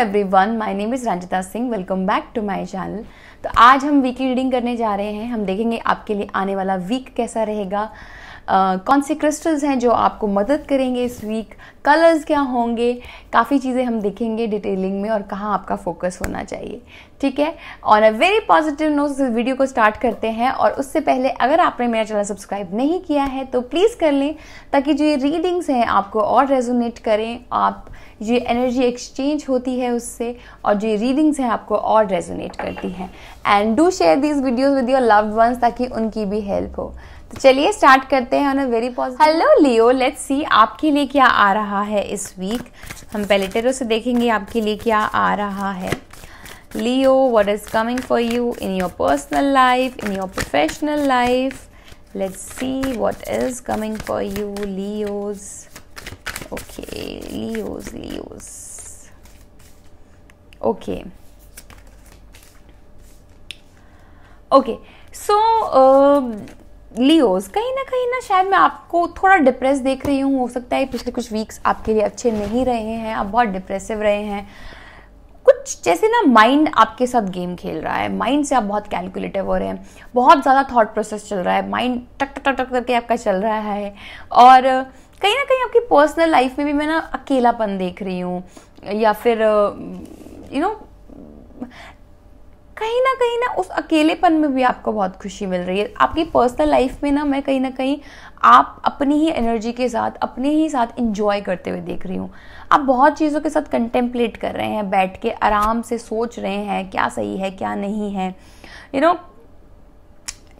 every everyone my name is Ranjita Singh welcome back to my channel तो आज हम weekly reading करने जा रहे हैं हम देखेंगे आपके लिए आने वाला वीक कैसा रहेगा कौन से क्रिस्टल्स हैं जो आपको मदद करेंगे इस वीक कलर्स क्या होंगे काफ़ी चीज़ें हम देखेंगे डिटेलिंग में और कहाँ आपका फोकस होना चाहिए ठीक है on a very positive note इस वीडियो को स्टार्ट करते हैं और उससे पहले अगर आपने मेरा चैनल सब्सक्राइब नहीं किया है तो प्लीज़ कर लें ताकि जो ये रीडिंग्स हैं आपको और रेजोनेट करें आप ये एनर्जी एक्सचेंज होती है उससे और जो ये रीडिंग्स हैं आपको और रेजोनेट करती हैं and do share this videos with your loved ones ताकि उनकी भी हेल्प हो तो चलिए स्टार्ट करते हैं on a very positive hello Leo let's see आपके लिए क्या आ रहा है इस वीक हम पहले टेरो से देखेंगे आपके लिए क्या आ रहा है Leo what is coming for you in your personal life in your professional life let's see what is coming for you Leos okay Leos Leos okay okay so Leos कहीं ना कहीं ना शायद मैं आपको थोड़ा डिप्रेस देख रही हूँ हो सकता है पिछले कुछ वीक्स आपके लिए अच्छे नहीं रहे हैं आप बहुत डिप्रेसिव रहे हैं कुछ जैसे ना माइंड आपके साथ गेम खेल रहा है माइंड से आप बहुत कैलकुलेटिव हो रहे हैं बहुत ज़्यादा थॉट प्रोसेस चल रहा है माइंड टक टक टक करके आपका चल रहा है और कहीं ना कहीं आपकी पर्सनल लाइफ में भी मैं ना अकेलापन देख रही हूँ या फिर यू नो कहीं ना कहीं ना उस अकेलेपन में भी आपको बहुत खुशी मिल रही है आपकी पर्सनल लाइफ में ना मैं कहीं ना कहीं आप अपनी ही एनर्जी के साथ अपने ही साथ इंजॉय करते हुए देख रही हूँ आप बहुत चीज़ों के साथ कंटेम्पलेट कर रहे हैं बैठ के आराम से सोच रहे हैं क्या सही है क्या नहीं है यू you नो know,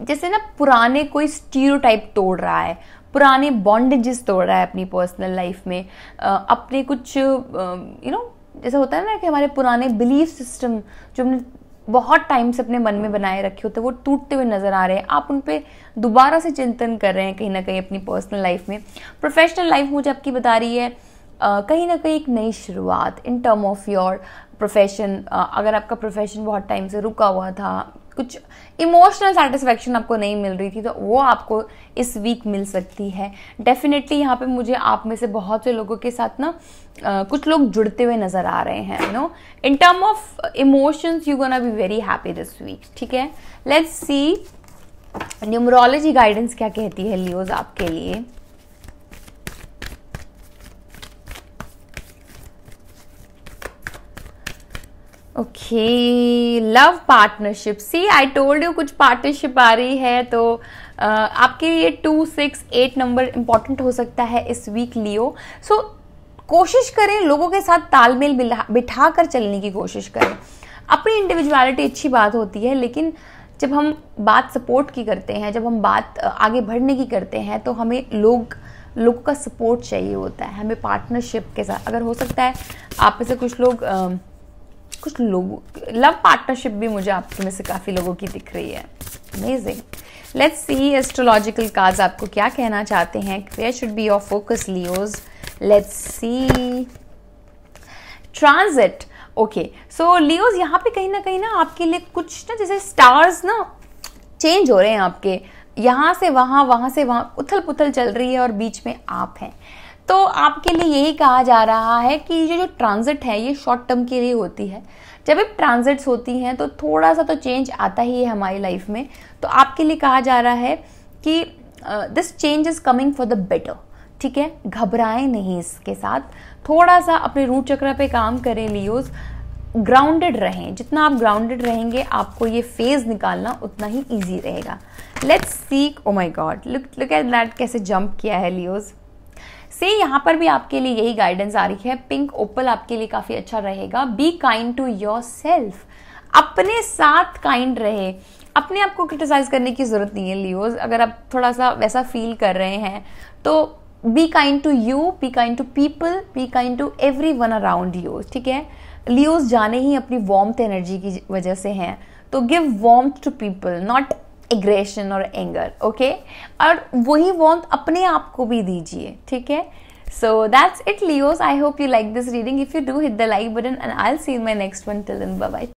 जैसे ना पुराने कोई स्टीरो तोड़ रहा है पुराने बॉन्डेजेस तोड़ रहा है अपनी पर्सनल लाइफ में अपने कुछ यू नो जैसे होता है ना कि हमारे पुराने बिलीफ सिस्टम जो हमने बहुत टाइम से अपने मन में बनाए रखे होते हैं वो टूटते हुए नज़र आ रहे हैं आप उन पर दोबारा से चिंतन कर रहे हैं कहीं ना कहीं अपनी पर्सनल लाइफ में प्रोफेशनल लाइफ मुझे आपकी बता रही है कहीं ना कहीं एक नई शुरुआत in term of your profession अगर आपका प्रोफेशन बहुत टाइम से रुका हुआ था कुछ इमोशनल सेटिस्फेक्शन आपको नहीं मिल रही थी तो वो आपको इस वीक मिल सकती है डेफिनेटली यहाँ पे मुझे आप में से बहुत से लोगों के साथ ना कुछ लोग जुड़ते हुए नजर आ रहे हैं no in term of emotions you gonna be very happy this week ठीक है लेट्स सी न्यूमरोलॉजी गाइडेंस क्या कहती है लियोज आपके लिए okay love partnership see I told you कुछ पार्टनरशिप आ रही है तो uh, आपके लिए two six eight number important हो सकता है इस वीक लियो सो so, कोशिश करें लोगों के साथ तालमेल बिठा कर चलने की कोशिश करें अपनी इंडिविजुअलिटी अच्छी बात होती है लेकिन जब हम बात सपोर्ट की करते हैं जब हम बात आगे बढ़ने की करते हैं तो हमें लोग लोगों का सपोर्ट चाहिए होता है हमें पार्टनरशिप के साथ अगर हो सकता है आप में से कुछ लोग uh, कुछ लोगों लव पार्टनरशिप भी मुझे आप में से काफ़ी लोगों की दिख रही है amazing let's see astrological cards आपको क्या कहना चाहते हैं where should be your focus Leos let's see transit okay so Leos यहाँ पे कहीं ना कहीं ना आपके लिए कुछ ना जैसे स्टार्स ना चेंज हो रहे हैं आपके यहाँ से वहाँ वहाँ से वहाँ उथल पुथल चल रही है और बीच में आप हैं तो आपके लिए यही कहा जा रहा है कि ये जो ट्रांजिट है ये शॉर्ट टर्म के लिए होती है जब भी ट्रांजिट्स होती हैं तो थोड़ा सा तो चेंज आता ही है हमारी लाइफ में तो आपके लिए कहा जा रहा है कि this change is coming for the better ठीक है घबराएं नहीं इसके साथ थोड़ा सा अपने रूट चक्र पे काम करें लियोज़ ग्राउंडेड रहें जितना आप ग्राउंडेड रहेंगे आपको ये फेज निकालना उतना ही ईजी रहेगा let's seek oh my god look look at that कैसे जंप किया है लियोज़ से यहां पर भी आपके लिए यही गाइडेंस आ रही है पिंक ओपल आपके लिए काफ़ी अच्छा रहेगा be kind to yourself अपने साथ काइंड रहे अपने आप को क्रिटिसाइज करने की ज़रूरत नहीं है लियोज अगर आप थोड़ा सा वैसा फील कर रहे हैं तो be kind to you be kind to people be kind to everyone around you ठीक है लियोज जाने ही अपनी वॉम्थ एनर्जी की वजह से हैं तो give warmth to people not aggression और एंगर ओके और वही वॉन्थ अपने आप को भी दीजिए ठीक है so that's it Leos I hope you like this reading if you do hit the like button and I see my next one till by